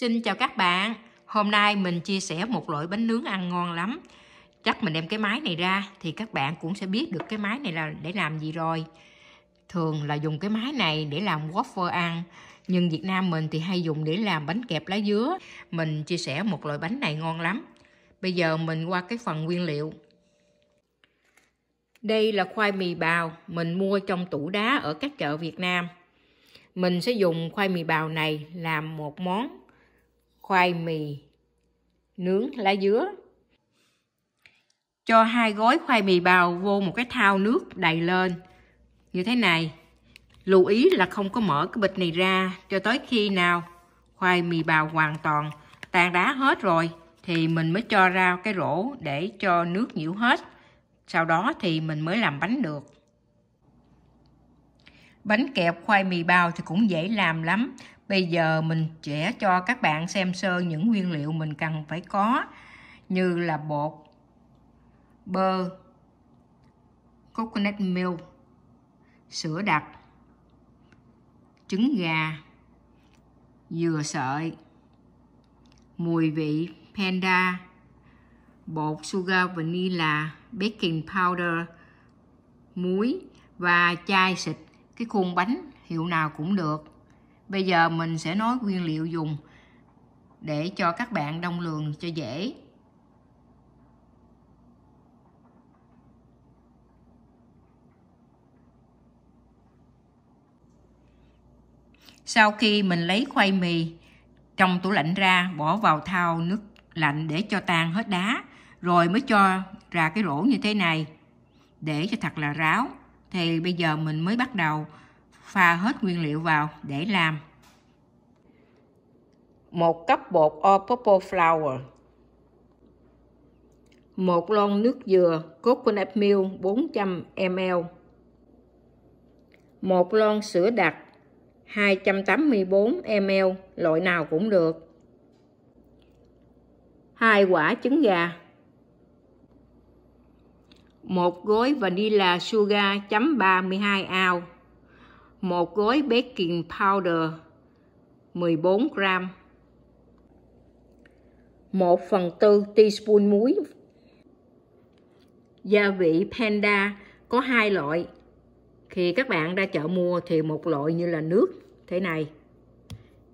Xin chào các bạn Hôm nay mình chia sẻ một loại bánh nướng ăn ngon lắm Chắc mình đem cái máy này ra Thì các bạn cũng sẽ biết được cái máy này là để làm gì rồi Thường là dùng cái máy này để làm waffle ăn Nhưng Việt Nam mình thì hay dùng để làm bánh kẹp lá dứa Mình chia sẻ một loại bánh này ngon lắm Bây giờ mình qua cái phần nguyên liệu Đây là khoai mì bào Mình mua trong tủ đá ở các chợ Việt Nam mình sẽ dùng khoai mì bào này làm một món khoai mì nướng lá dứa cho hai gói khoai mì bào vô một cái thao nước đầy lên như thế này lưu ý là không có mở cái bịch này ra cho tới khi nào khoai mì bào hoàn toàn tan đá hết rồi thì mình mới cho ra cái rổ để cho nước nhiễu hết sau đó thì mình mới làm bánh được bánh kẹp khoai mì bào thì cũng dễ làm lắm Bây giờ mình sẽ cho các bạn xem sơ những nguyên liệu mình cần phải có như là bột, bơ, coconut milk, sữa đặc, trứng gà, dừa sợi, mùi vị panda, bột sugar vanilla, baking powder, muối và chai xịt cái khuôn bánh hiệu nào cũng được Bây giờ mình sẽ nói nguyên liệu dùng để cho các bạn đông lường cho dễ. Sau khi mình lấy khoai mì trong tủ lạnh ra, bỏ vào thau nước lạnh để cho tan hết đá, rồi mới cho ra cái rổ như thế này để cho thật là ráo. Thì bây giờ mình mới bắt đầu pha hết nguyên liệu vào để làm. Một cốc bột All Purpose Flour Một lon nước dừa coconut milk 400ml Một lon sữa đặc 284ml loại nào cũng được hai quả trứng gà một gói vanilla sugar chấm 32 ao một gói baking powder 14 gram 1 phần tư teaspoon muối Gia vị Panda có hai loại Khi các bạn ra chợ mua thì một loại như là nước thế này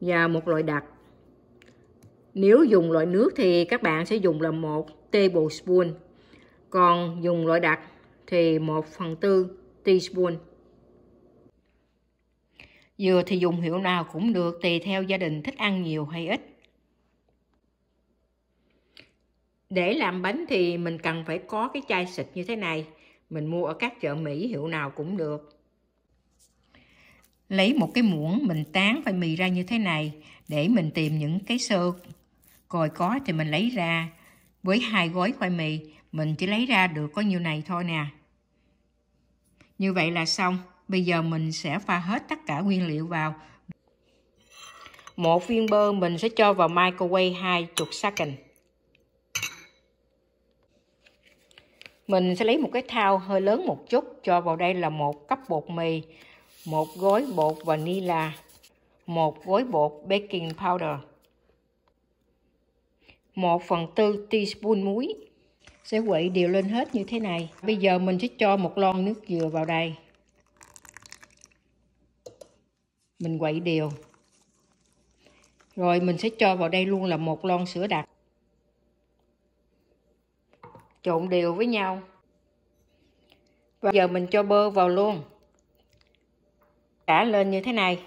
Và một loại đặc Nếu dùng loại nước thì các bạn sẽ dùng là một tablespoon Còn dùng loại đặc thì 1 phần tư teaspoon Dừa thì dùng hiệu nào cũng được tùy theo gia đình thích ăn nhiều hay ít. Để làm bánh thì mình cần phải có cái chai xịt như thế này. Mình mua ở các chợ Mỹ hiệu nào cũng được. Lấy một cái muỗng mình tán phải mì ra như thế này để mình tìm những cái sơ còi có thì mình lấy ra. Với hai gói khoai mì mình chỉ lấy ra được có nhiêu này thôi nè. Như vậy là xong. Bây giờ mình sẽ pha hết tất cả nguyên liệu vào. Một viên bơ mình sẽ cho vào microwave 20 second. Mình sẽ lấy một cái thao hơi lớn một chút, cho vào đây là một cốc bột mì, một gói bột vanilla, một gói bột baking powder, 1 phần tư teaspoon muối. Sẽ quậy đều lên hết như thế này. Bây giờ mình sẽ cho một lon nước dừa vào đây. mình quậy đều rồi mình sẽ cho vào đây luôn là một lon sữa đặc trộn đều với nhau và giờ mình cho bơ vào luôn cả lên như thế này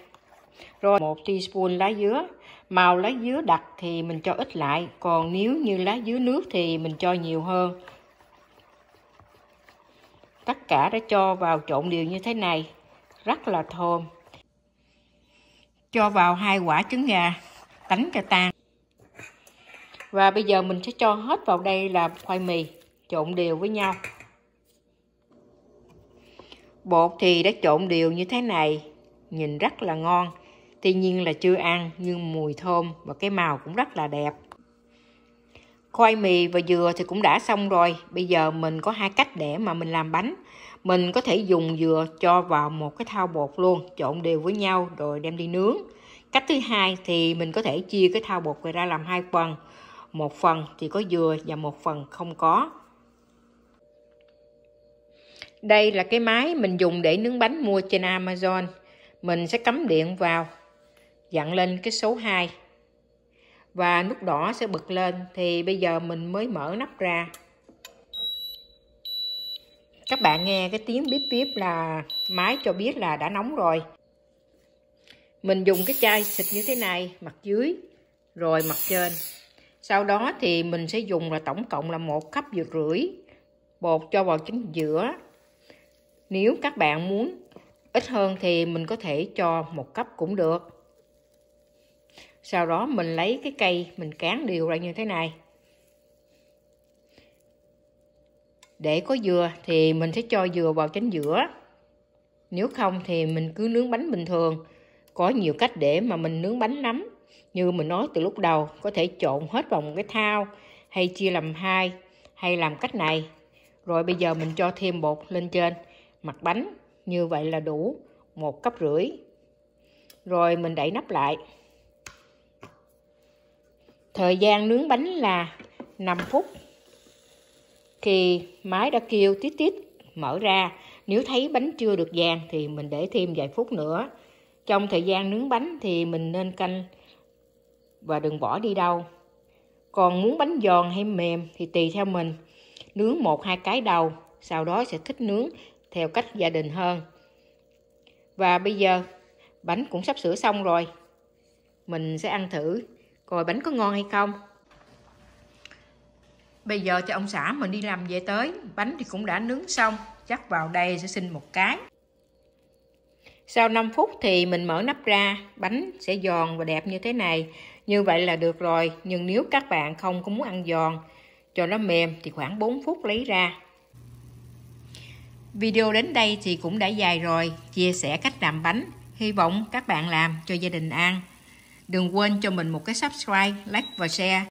rồi một teaspoon lá dứa màu lá dứa đặc thì mình cho ít lại còn nếu như lá dứa nước thì mình cho nhiều hơn tất cả đã cho vào trộn đều như thế này rất là thơm cho vào hai quả trứng gà đánh cho tan và bây giờ mình sẽ cho hết vào đây là khoai mì trộn đều với nhau bột thì đã trộn đều như thế này nhìn rất là ngon tuy nhiên là chưa ăn nhưng mùi thơm và cái màu cũng rất là đẹp khoai mì và dừa thì cũng đã xong rồi bây giờ mình có hai cách để mà mình làm bánh mình có thể dùng dừa cho vào một cái thau bột luôn trộn đều với nhau rồi đem đi nướng cách thứ hai thì mình có thể chia cái thau bột ra làm hai phần một phần thì có dừa và một phần không có đây là cái máy mình dùng để nướng bánh mua trên Amazon. Mình sẽ cắm điện vào, dặn lên cái số 2 và nút đỏ sẽ bật lên thì bây giờ mình mới mở nắp ra các bạn nghe cái tiếng bíp bíp là máy cho biết là đã nóng rồi mình dùng cái chai xịt như thế này mặt dưới rồi mặt trên sau đó thì mình sẽ dùng là tổng cộng là một cốc dừa rưỡi bột cho vào chính giữa nếu các bạn muốn ít hơn thì mình có thể cho một cốc cũng được sau đó mình lấy cái cây mình cán đều ra như thế này để có dừa thì mình sẽ cho dừa vào chính giữa nếu không thì mình cứ nướng bánh bình thường có nhiều cách để mà mình nướng bánh nấm như mình nói từ lúc đầu có thể trộn hết vào một cái thao hay chia làm hai hay làm cách này rồi bây giờ mình cho thêm bột lên trên mặt bánh như vậy là đủ một cốc rưỡi rồi mình đậy nắp lại Thời gian nướng bánh là 5 phút. Khi máy đã kêu tít tít mở ra, nếu thấy bánh chưa được vàng thì mình để thêm vài phút nữa. Trong thời gian nướng bánh thì mình nên canh và đừng bỏ đi đâu. Còn muốn bánh giòn hay mềm thì tùy theo mình. Nướng một hai cái đầu, sau đó sẽ thích nướng theo cách gia đình hơn. Và bây giờ bánh cũng sắp sửa xong rồi. Mình sẽ ăn thử coi bánh có ngon hay không bây giờ cho ông xã mình đi làm về tới bánh thì cũng đã nướng xong chắc vào đây sẽ xin một cái sau 5 phút thì mình mở nắp ra, bánh sẽ giòn và đẹp như thế này. Như vậy là được rồi, nhưng nếu các bạn không có muốn ăn giòn, cho nó mềm thì khoảng 4 phút lấy ra. Video đến đây thì cũng đã dài rồi, chia sẻ cách làm bánh. Hy vọng các bạn làm cho gia đình ăn. Đừng quên cho mình một cái subscribe, like và share